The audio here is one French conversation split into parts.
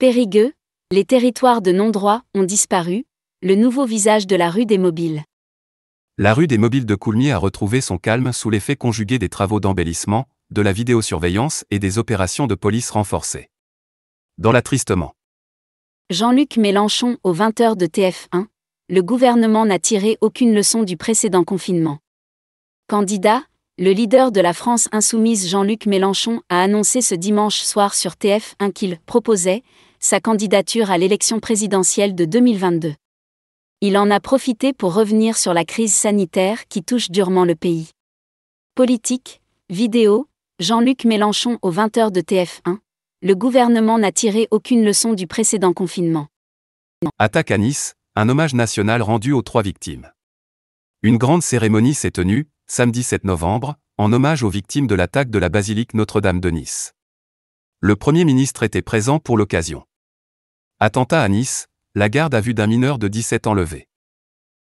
Périgueux, les territoires de non-droit ont disparu, le nouveau visage de la rue des Mobiles. La rue des Mobiles de Coulmiers a retrouvé son calme sous l'effet conjugué des travaux d'embellissement, de la vidéosurveillance et des opérations de police renforcées. Dans l'attristement. Jean-Luc Mélenchon aux 20h de TF1, le gouvernement n'a tiré aucune leçon du précédent confinement. Candidat, le leader de la France insoumise Jean-Luc Mélenchon a annoncé ce dimanche soir sur TF1 qu'il proposait sa candidature à l'élection présidentielle de 2022. Il en a profité pour revenir sur la crise sanitaire qui touche durement le pays. Politique, vidéo, Jean-Luc Mélenchon aux 20h de TF1, le gouvernement n'a tiré aucune leçon du précédent confinement. Attaque à Nice, un hommage national rendu aux trois victimes. Une grande cérémonie s'est tenue, samedi 7 novembre, en hommage aux victimes de l'attaque de la basilique Notre-Dame de Nice. Le Premier ministre était présent pour l'occasion. Attentat à Nice, la garde a vu d'un mineur de 17 ans levé.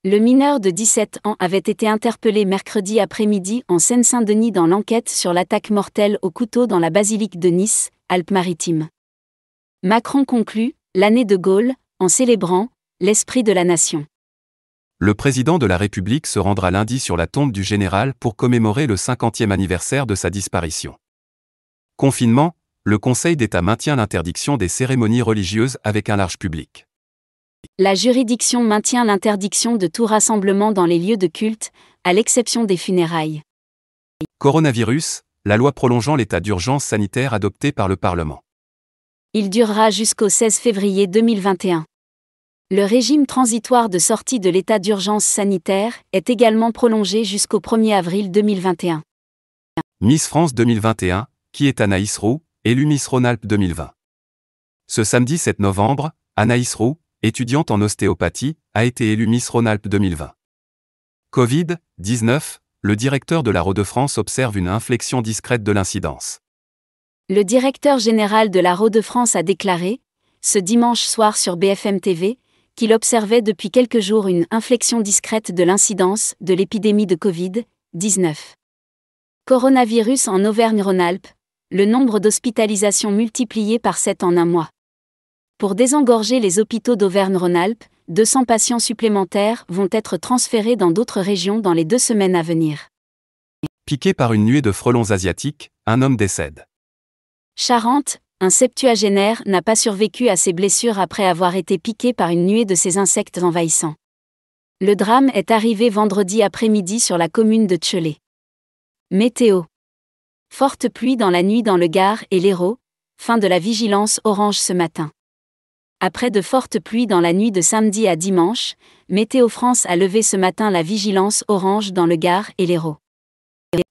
Le mineur de 17 ans avait été interpellé mercredi après-midi en Seine-Saint-Denis dans l'enquête sur l'attaque mortelle au couteau dans la basilique de Nice, Alpes-Maritimes. Macron conclut l'année de Gaulle en célébrant l'esprit de la nation. Le président de la République se rendra lundi sur la tombe du général pour commémorer le 50e anniversaire de sa disparition. Confinement, le Conseil d'État maintient l'interdiction des cérémonies religieuses avec un large public. La juridiction maintient l'interdiction de tout rassemblement dans les lieux de culte, à l'exception des funérailles. Coronavirus, la loi prolongeant l'état d'urgence sanitaire adoptée par le Parlement. Il durera jusqu'au 16 février 2021. Le régime transitoire de sortie de l'état d'urgence sanitaire est également prolongé jusqu'au 1er avril 2021. Miss France 2021, qui est Anaïs Roux, élu Miss Rhône-Alpes 2020. Ce samedi 7 novembre, Anaïs Roux, étudiante en ostéopathie, a été élue Miss Rhône-Alpes 2020. Covid-19, le directeur de la rhône france observe une inflexion discrète de l'incidence. Le directeur général de la Rode france a déclaré, ce dimanche soir sur BFM TV, qu'il observait depuis quelques jours une inflexion discrète de l'incidence de l'épidémie de Covid-19. Coronavirus en Auvergne-Rhône-Alpes, le nombre d'hospitalisations multiplié par 7 en un mois. Pour désengorger les hôpitaux d'Auvergne-Rhône-Alpes, 200 patients supplémentaires vont être transférés dans d'autres régions dans les deux semaines à venir. Piqué par une nuée de frelons asiatiques, un homme décède. Charente, un septuagénaire n'a pas survécu à ses blessures après avoir été piqué par une nuée de ces insectes envahissants. Le drame est arrivé vendredi après-midi sur la commune de Tchelé. Météo. Forte pluie dans la nuit dans le Gard et l'Hérault, fin de la vigilance orange ce matin. Après de fortes pluies dans la nuit de samedi à dimanche, Météo France a levé ce matin la vigilance orange dans le Gard et l'Hérault.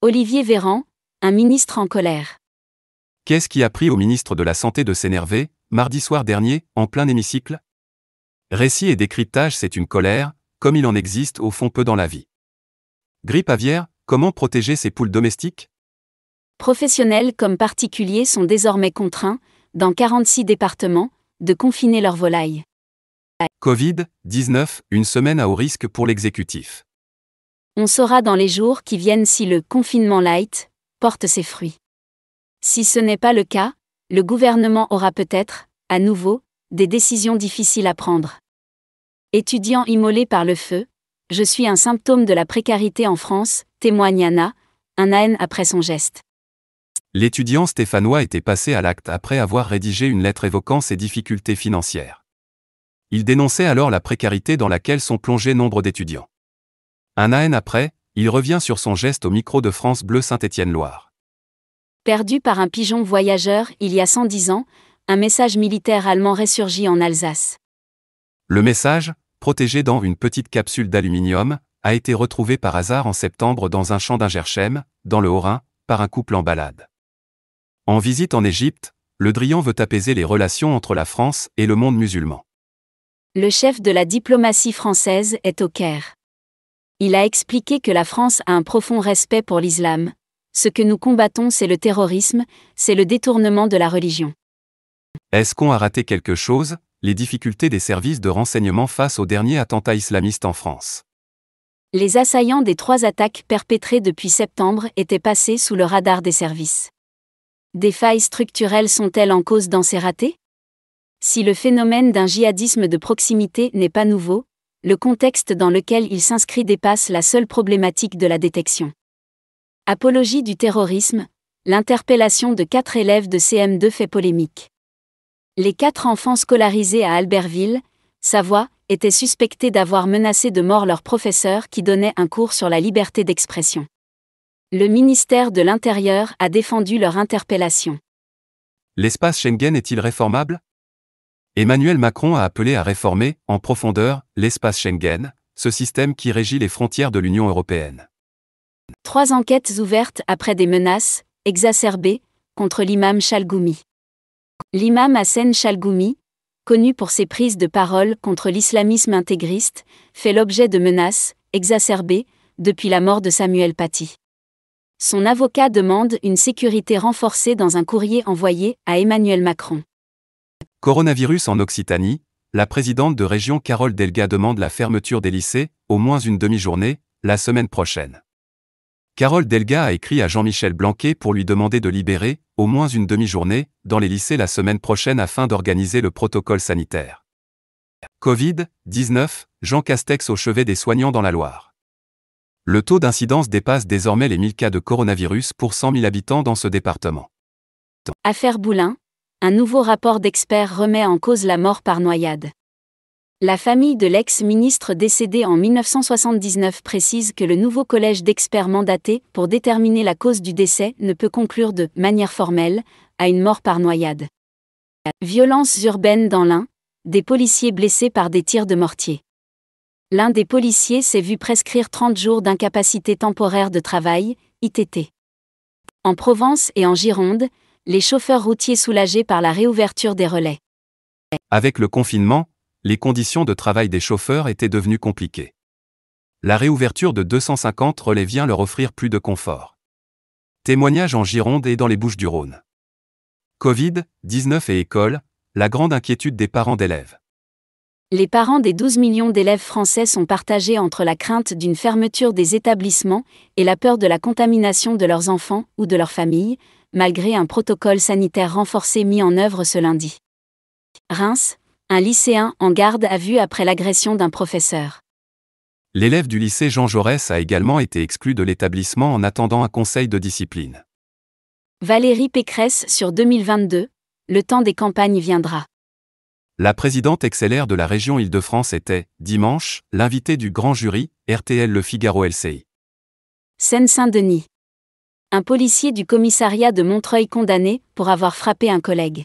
Olivier Véran, un ministre en colère. Qu'est-ce qui a pris au ministre de la Santé de s'énerver, mardi soir dernier, en plein hémicycle Récit et décryptage, c'est une colère, comme il en existe au fond peu dans la vie. Grippe aviaire, comment protéger ses poules domestiques professionnels comme particuliers sont désormais contraints, dans 46 départements, de confiner leurs volailles. Covid-19, une semaine à haut risque pour l'exécutif. On saura dans les jours qui viennent si le confinement light porte ses fruits. Si ce n'est pas le cas, le gouvernement aura peut-être, à nouveau, des décisions difficiles à prendre. Étudiant immolé par le feu, je suis un symptôme de la précarité en France, témoigne Anna, un an après son geste. L'étudiant stéphanois était passé à l'acte après avoir rédigé une lettre évoquant ses difficultés financières. Il dénonçait alors la précarité dans laquelle sont plongés nombre d'étudiants. Un AN après, il revient sur son geste au micro de France Bleu Saint-Étienne-Loire. Perdu par un pigeon voyageur il y a 110 ans, un message militaire allemand ressurgit en Alsace. Le message, protégé dans une petite capsule d'aluminium, a été retrouvé par hasard en septembre dans un champ d'Ingersheim, dans le Haut-Rhin, par un couple en balade. En visite en Égypte, Le Drian veut apaiser les relations entre la France et le monde musulman. Le chef de la diplomatie française est au Caire. Il a expliqué que la France a un profond respect pour l'islam. Ce que nous combattons, c'est le terrorisme, c'est le détournement de la religion. Est-ce qu'on a raté quelque chose Les difficultés des services de renseignement face au dernier attentat islamiste en France. Les assaillants des trois attaques perpétrées depuis septembre étaient passés sous le radar des services. Des failles structurelles sont-elles en cause dans ces ratés Si le phénomène d'un djihadisme de proximité n'est pas nouveau, le contexte dans lequel il s'inscrit dépasse la seule problématique de la détection. Apologie du terrorisme, l'interpellation de quatre élèves de CM2 fait polémique. Les quatre enfants scolarisés à Albertville, Savoie, étaient suspectés d'avoir menacé de mort leur professeur qui donnait un cours sur la liberté d'expression. Le ministère de l'Intérieur a défendu leur interpellation. L'espace Schengen est-il réformable Emmanuel Macron a appelé à réformer, en profondeur, l'espace Schengen, ce système qui régit les frontières de l'Union européenne. Trois enquêtes ouvertes après des menaces, exacerbées, contre l'imam Chalgoumi. L'imam Hassan Chalgoumi, connu pour ses prises de parole contre l'islamisme intégriste, fait l'objet de menaces, exacerbées, depuis la mort de Samuel Paty. Son avocat demande une sécurité renforcée dans un courrier envoyé à Emmanuel Macron. Coronavirus en Occitanie, la présidente de région Carole Delga demande la fermeture des lycées, au moins une demi-journée, la semaine prochaine. Carole Delga a écrit à Jean-Michel Blanquet pour lui demander de libérer, au moins une demi-journée, dans les lycées la semaine prochaine afin d'organiser le protocole sanitaire. Covid-19, Jean Castex au chevet des soignants dans la Loire. Le taux d'incidence dépasse désormais les 1000 cas de coronavirus pour 100 000 habitants dans ce département. Affaire Boulin, un nouveau rapport d'experts remet en cause la mort par noyade. La famille de l'ex-ministre décédé en 1979 précise que le nouveau collège d'experts mandaté pour déterminer la cause du décès ne peut conclure de manière formelle à une mort par noyade. Violences urbaines dans l'Ain, des policiers blessés par des tirs de mortier. L'un des policiers s'est vu prescrire 30 jours d'incapacité temporaire de travail, ITT. En Provence et en Gironde, les chauffeurs routiers soulagés par la réouverture des relais. Avec le confinement, les conditions de travail des chauffeurs étaient devenues compliquées. La réouverture de 250 relais vient leur offrir plus de confort. Témoignage en Gironde et dans les Bouches du Rhône. Covid, 19 et école, la grande inquiétude des parents d'élèves. Les parents des 12 millions d'élèves français sont partagés entre la crainte d'une fermeture des établissements et la peur de la contamination de leurs enfants ou de leurs familles, malgré un protocole sanitaire renforcé mis en œuvre ce lundi. Reims, un lycéen en garde à vue après l'agression d'un professeur. L'élève du lycée Jean Jaurès a également été exclu de l'établissement en attendant un conseil de discipline. Valérie Pécresse sur 2022, le temps des campagnes viendra. La présidente XLR de la région Île-de-France était, dimanche, l'invitée du grand jury, RTL Le Figaro LCI. Seine-Saint-Denis. Un policier du commissariat de Montreuil condamné pour avoir frappé un collègue.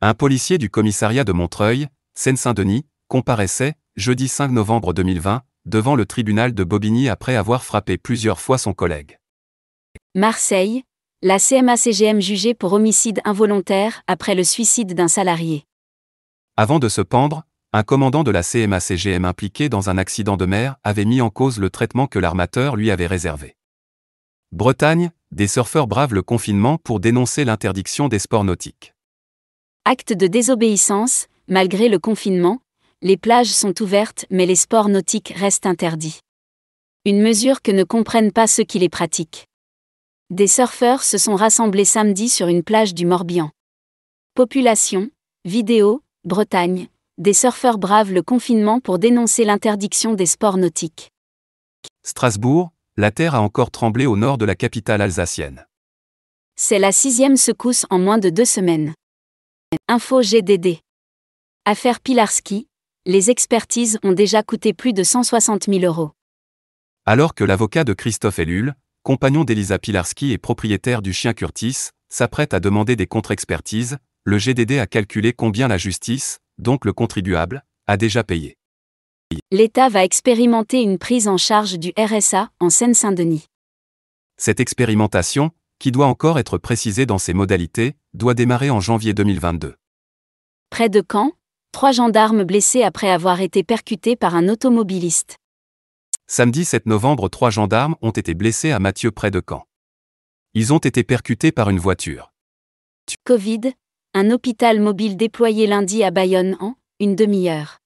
Un policier du commissariat de Montreuil, Seine-Saint-Denis, comparaissait, jeudi 5 novembre 2020, devant le tribunal de Bobigny après avoir frappé plusieurs fois son collègue. Marseille, la CMA-CGM jugée pour homicide involontaire après le suicide d'un salarié. Avant de se pendre, un commandant de la CMACGM impliqué dans un accident de mer avait mis en cause le traitement que l'armateur lui avait réservé. Bretagne, des surfeurs bravent le confinement pour dénoncer l'interdiction des sports nautiques. Acte de désobéissance, malgré le confinement, les plages sont ouvertes mais les sports nautiques restent interdits. Une mesure que ne comprennent pas ceux qui les pratiquent. Des surfeurs se sont rassemblés samedi sur une plage du Morbihan. Population, vidéo. Bretagne, des surfeurs bravent le confinement pour dénoncer l'interdiction des sports nautiques. Strasbourg, la terre a encore tremblé au nord de la capitale alsacienne. C'est la sixième secousse en moins de deux semaines. Info GDD. Affaire Pilarski, les expertises ont déjà coûté plus de 160 000 euros. Alors que l'avocat de Christophe Ellul, compagnon d'Elisa Pilarski et propriétaire du chien Curtis, s'apprête à demander des contre-expertises, le GDD a calculé combien la justice, donc le contribuable, a déjà payé. L'État va expérimenter une prise en charge du RSA en Seine-Saint-Denis. Cette expérimentation, qui doit encore être précisée dans ses modalités, doit démarrer en janvier 2022. Près de Caen, trois gendarmes blessés après avoir été percutés par un automobiliste. Samedi 7 novembre, trois gendarmes ont été blessés à Mathieu près de Caen. Ils ont été percutés par une voiture. Covid, un hôpital mobile déployé lundi à Bayonne en une demi-heure.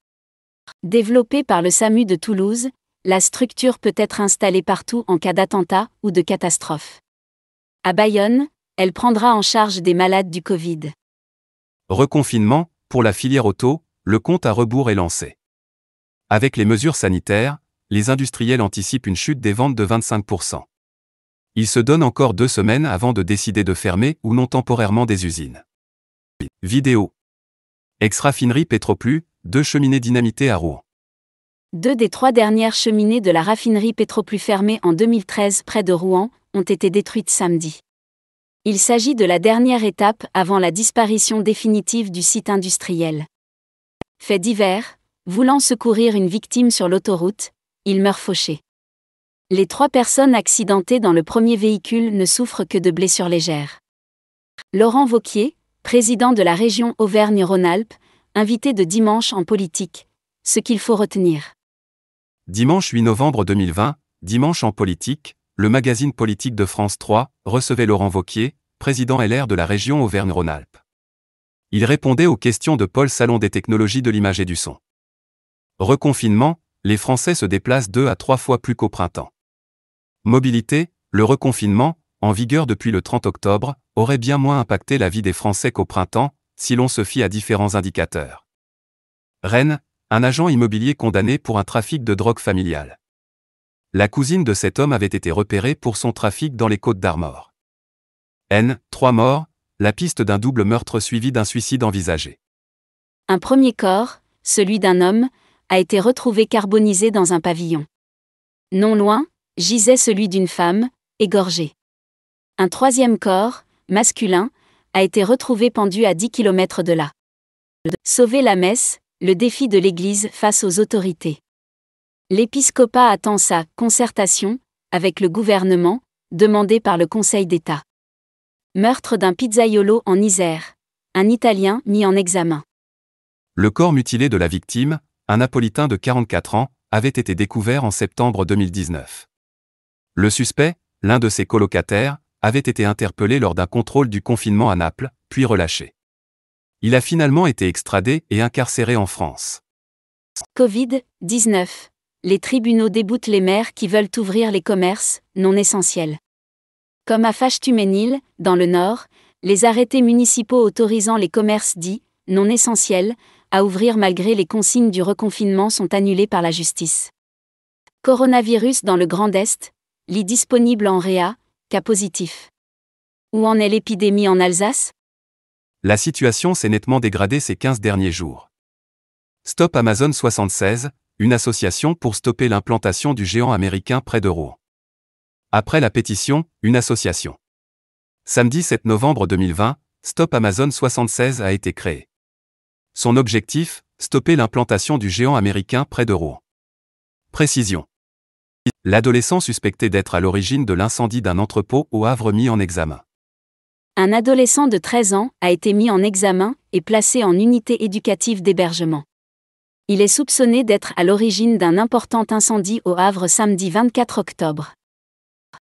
Développé par le SAMU de Toulouse, la structure peut être installée partout en cas d'attentat ou de catastrophe. À Bayonne, elle prendra en charge des malades du Covid. Reconfinement, pour la filière auto, le compte à rebours est lancé. Avec les mesures sanitaires, les industriels anticipent une chute des ventes de 25%. Ils se donnent encore deux semaines avant de décider de fermer ou non temporairement des usines. Vidéo. Ex-raffinerie Pétroplus, deux cheminées dynamitées à Rouen. Deux des trois dernières cheminées de la raffinerie Pétroplu fermée en 2013 près de Rouen ont été détruites samedi. Il s'agit de la dernière étape avant la disparition définitive du site industriel. Fait divers, voulant secourir une victime sur l'autoroute, il meurt fauché. Les trois personnes accidentées dans le premier véhicule ne souffrent que de blessures légères. Laurent Vauquier, président de la région Auvergne-Rhône-Alpes, invité de dimanche en politique. Ce qu'il faut retenir. Dimanche 8 novembre 2020, Dimanche en politique, le magazine politique de France 3 recevait Laurent Vauquier, président LR de la région Auvergne-Rhône-Alpes. Il répondait aux questions de Paul Salon des technologies de l'image et du son. Reconfinement, les Français se déplacent deux à trois fois plus qu'au printemps. Mobilité, le reconfinement, en vigueur depuis le 30 octobre, aurait bien moins impacté la vie des Français qu'au printemps, si l'on se fie à différents indicateurs. Rennes, un agent immobilier condamné pour un trafic de drogue familiale. La cousine de cet homme avait été repérée pour son trafic dans les côtes d'Armor. N, trois morts, la piste d'un double meurtre suivi d'un suicide envisagé. Un premier corps, celui d'un homme, a été retrouvé carbonisé dans un pavillon. Non loin, gisait celui d'une femme, égorgée. Un troisième corps, masculin, a été retrouvé pendu à 10 km de là. Sauver la messe, le défi de l'Église face aux autorités. L'épiscopat attend sa concertation avec le gouvernement, demandée par le Conseil d'État. Meurtre d'un pizzaiolo en Isère. Un Italien mis en examen. Le corps mutilé de la victime, un Napolitain de 44 ans, avait été découvert en septembre 2019. Le suspect, l'un de ses colocataires, avait été interpellé lors d'un contrôle du confinement à Naples, puis relâché. Il a finalement été extradé et incarcéré en France. Covid-19. Les tribunaux déboutent les maires qui veulent ouvrir les commerces, non essentiels. Comme à fâche dans le Nord, les arrêtés municipaux autorisant les commerces dits non essentiels à ouvrir malgré les consignes du reconfinement sont annulés par la justice. Coronavirus dans le Grand Est, lit disponible en Réa, positif. Où en est l'épidémie en Alsace La situation s'est nettement dégradée ces 15 derniers jours. Stop Amazon 76, une association pour stopper l'implantation du géant américain près de Après la pétition, une association. Samedi 7 novembre 2020, Stop Amazon 76 a été créé. Son objectif, stopper l'implantation du géant américain près de Précision. L'adolescent suspecté d'être à l'origine de l'incendie d'un entrepôt au Havre mis en examen. Un adolescent de 13 ans a été mis en examen et placé en unité éducative d'hébergement. Il est soupçonné d'être à l'origine d'un important incendie au Havre samedi 24 octobre.